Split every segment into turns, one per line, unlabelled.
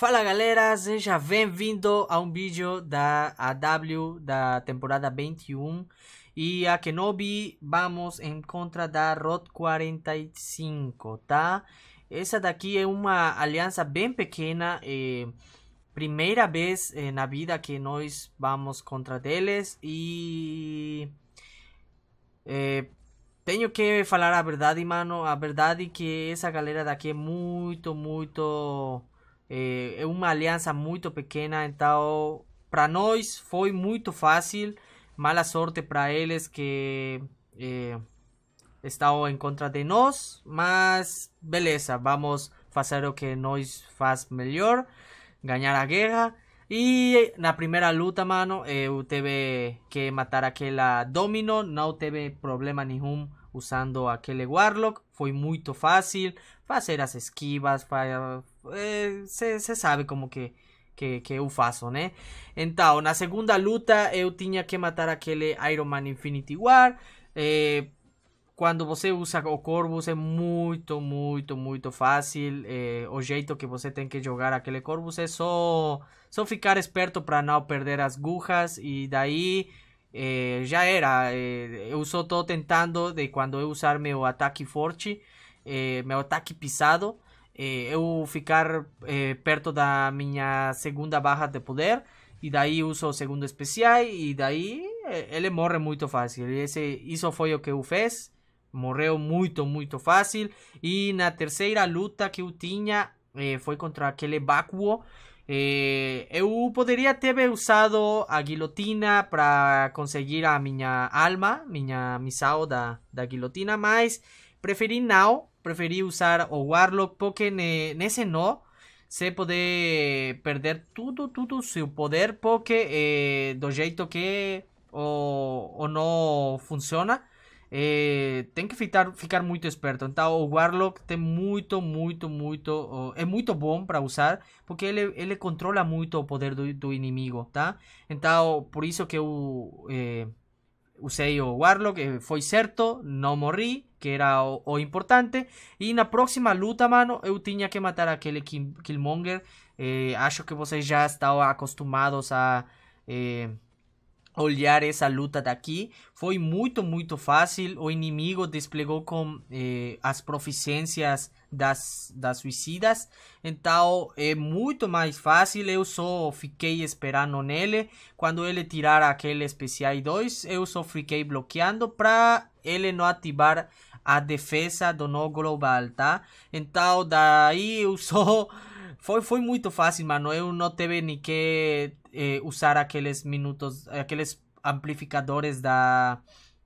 Fala galera, seja bem-vindo a um vídeo da AW da temporada 21 e a Kenobi vamos em contra da Rod 45, tá? Essa daqui é uma aliança bem pequena, é primeira vez é, na vida que nós vamos contra deles e... É, tenho que falar a verdade, mano, a verdade é que essa galera daqui é muito, muito eh, una alianza muy muito pequeña para nós fue muy fácil. Mala suerte para ellos que eh, en contra de nos más beleza, vamos a hacer lo que nós hace mejor. Ganar a guerra. Y la primera luta, mano, eu eh, tuve que matar aquela Domino, No tuve problema ningún usando aquel Warlock. Fue muy fácil Hacer las esquivas. Eh, se sabe como que, que, que ¿eh? Entonces... En la segunda luta eu tenía que matar aquel Iron Man Infinity War. Eh, cuando quando você usa o Corvus Es muy, muy, muy fácil. El eh, o jeito que você tem que jogar aquel Corvus Es solo... só ficar esperto para no perder as gujas. de ahí... eh, já era. Eh, eu só estou tentando, de quando eu usar meu ataque forte, eh, meu ataque pisado, eu eh, ficar eh, perto da minha segunda barra de poder. E daí uso o segundo especial. E daí ele eh, morre muito fácil. Esse, isso foi o que eu fiz. Morreu muito, muito fácil. E na terceira luta que eu tinha foi contra aquele Bakuo. Eh, eu poderia ter usado a guilotina para conseguir a minha alma, minha missão da, da guilhotina, mas preferi não, preferi usar o Warlock, porque ne, nesse não você pode perder tudo, tudo seu poder, porque eh, do jeito que o, o não funciona, eh, tem que ficar, ficar muito esperto. Então, o Warlock tem muito, muito, muito. É muito bom para usar, porque ele, ele controla muito o poder do, do inimigo, tá? Então, por isso que eu eh, usei o Warlock, eh, foi certo, não morri, que era o, o, importante. E na próxima luta, mano, eu tinha que matar aquele Killmonger. acho que vocês já estavam acostumados a olhar essa luta daqui. Foi muito, muito fácil. O inimigo desplegou com eh, as proficiências das, das suicidas. Então é muito mais fácil. Eu só fiquei esperando nele. Quando ele tirar aquele especial 2, eu só fiquei bloqueando para ele não ativar a defesa do nó global, tá? Então daí eu só foi, foi muito fácil, mano. Eu não teve nem que eh, usar aqueles minutos, aqueles amplificadores da,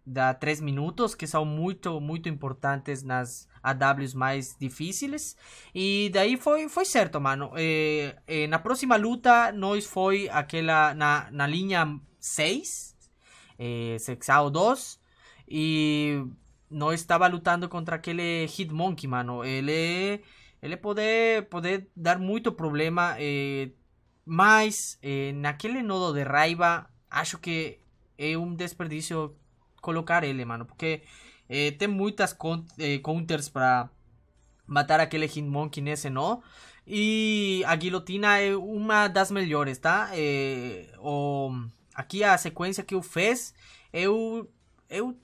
da 3 minutos, que são muito, muito importantes nas AWs mais difíceis. E daí foi, foi certo, mano. Eh, eh, na próxima luta, nós foi aquela na, na linha 6, é, eh, Sexal 2, e nós estava lutando contra aquele Hitmonkey, mano. Ele Él puede dar mucho problema, eh, en aquel nodo de raiva, acho que es un desperdicio colocar él, mano, porque eh, muchas eh, counters para matar aquel Hitmonkey ese, ¿no? Y a Aguilotina es una das las mejores, Eh, o, aquí a secuencia que eu fez, eu, eu,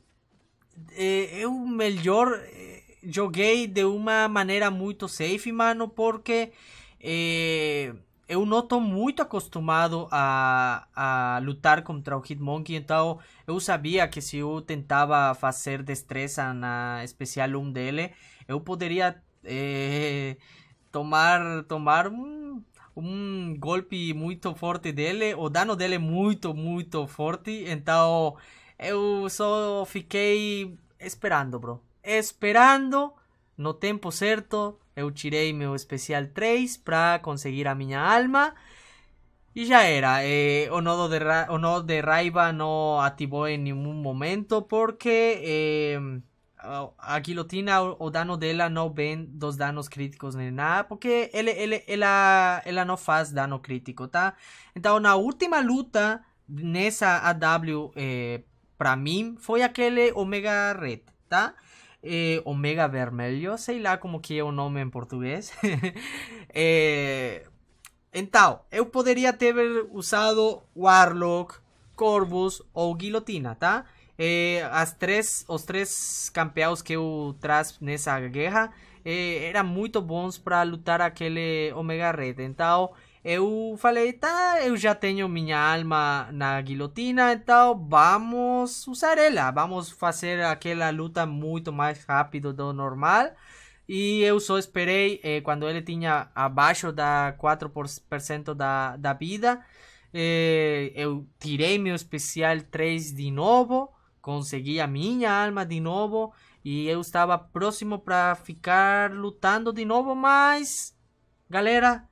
eh, es un mejor eh, joguei de una manera muy safe, mano, porque eh, eu não muy acostumbrado acostumado a, a lutar contra o Hitmonkey, então eu sabía que si eu tentaba hacer destreza na especial 1 um dele, eu podría eh, tomar, tomar um, um golpe muito forte dele, o dano dele muy, muy forte, então eu só fiquei esperando, bro esperando no tempo certo, eu tirei meu especial 3 para conseguir a minha alma. Y e ya era, eh, o nodo de, o nodo de raiva no activó... En ningún momento porque eh, a guilotina o, daño dano dela no ven dos danos críticos ni nada, porque ella no ela, não faz dano crítico, tá? entonces una última luta, nessa AW, eh, para mim, foi aquele Omega Red, eh, omega Vermelho, sei lá como que é o nome em português. Entonces, eh, então, eu poderia ter usado Warlock, Corvus ou Guilhotina, tá? Eh, as tres os que eu traz nessa guerra eh, eram muito bons para lutar aquele Omega Red. Então, eu falei, tá, eu já tenho minha alma na guilhotina, então vamos usar ela, vamos fazer aquela luta muito mais rápido do normal. E eu só esperei eh, quando ele tinha abaixo da 4% da, da vida. Eh, eu tirei meu especial 3 de novo, consegui a minha alma de novo. E eu estava próximo para ficar lutando de novo, mas. Galera,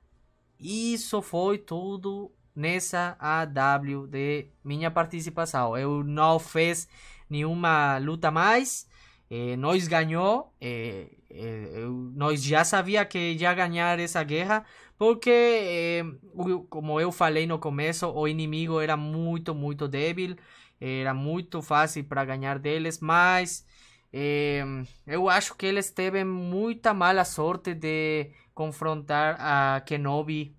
isso foi tudo nessa AW de minha participação. Eu não fiz nenhuma luta mais. Eh, nós ganhou. Eh, eh, eu, nós já sabia que ia ganhar essa guerra, porque, eh, como eu falei no começo, o inimigo era muito, muito débil. Era muito fácil para ganhar deles, mas eu acho que eles teve muita mala sorte de confrontar a Kenobi,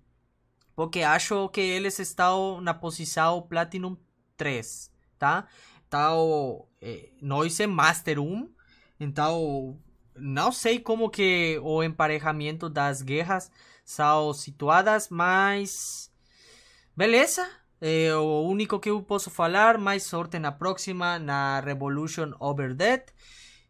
porque acho que eles estão na posição Platinum 3, tá? Então, tá eh, nós é Master 1, então não sei como que o emparejamento das guerras são situadas, mas beleza, eh, o único que eu posso falar, mais sorte na próxima, na Revolution Over Dead.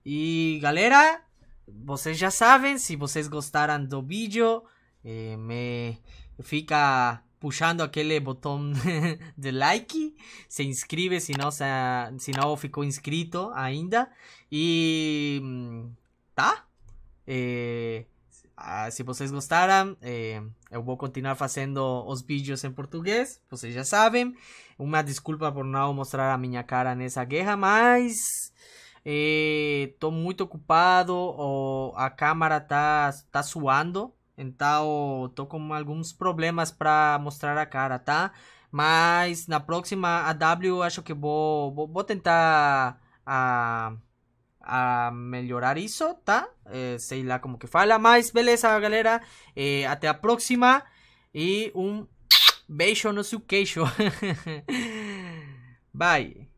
E galera, vocês já sabem, se vocês gostaram do vídeo, eh, me fica puxando aquele botão de like, se inscreve se não, se, se não ficou inscrito ainda. E mm, tá? É, ah, se vocês gostaram, eh, eu vou continuar fazendo os vídeos em português, vocês já sabem. Uma desculpa por não mostrar a minha cara nessa guerra, mas estou eh, muito ocupado, ou a câmera tá, tá suando, então estou com alguns problemas para mostrar a cara, tá? Mas na próxima AW acho que vou, vou, vou tentar... a ah, a mejorar isso, tá? Eh, sei como que fala, mais beleza, galera. eh, até a próxima Y un beijo no seu yo Bye.